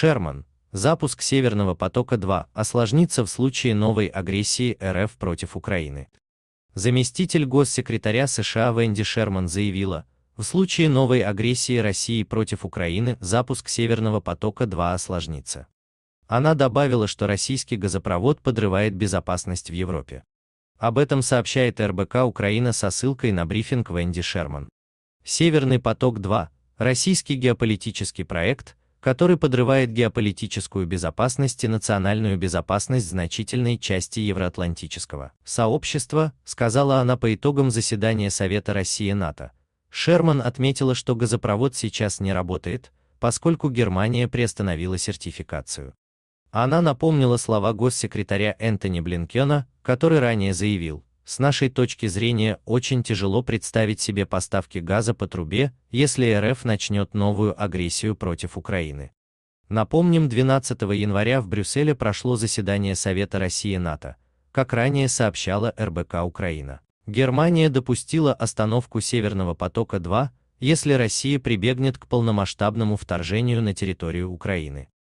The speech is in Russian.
Шерман, запуск Северного потока-2 осложнится в случае новой агрессии РФ против Украины. Заместитель госсекретаря США Венди Шерман заявила, в случае новой агрессии России против Украины запуск Северного потока-2 осложнится. Она добавила, что российский газопровод подрывает безопасность в Европе. Об этом сообщает РБК Украина со ссылкой на брифинг Венди Шерман. Северный поток-2 – российский геополитический проект, который подрывает геополитическую безопасность и национальную безопасность значительной части евроатлантического сообщества, сказала она по итогам заседания Совета России НАТО. Шерман отметила, что газопровод сейчас не работает, поскольку Германия приостановила сертификацию. Она напомнила слова госсекретаря Энтони Блинкена, который ранее заявил, с нашей точки зрения очень тяжело представить себе поставки газа по трубе, если РФ начнет новую агрессию против Украины. Напомним, 12 января в Брюсселе прошло заседание Совета России НАТО, как ранее сообщала РБК Украина. Германия допустила остановку Северного потока-2, если Россия прибегнет к полномасштабному вторжению на территорию Украины.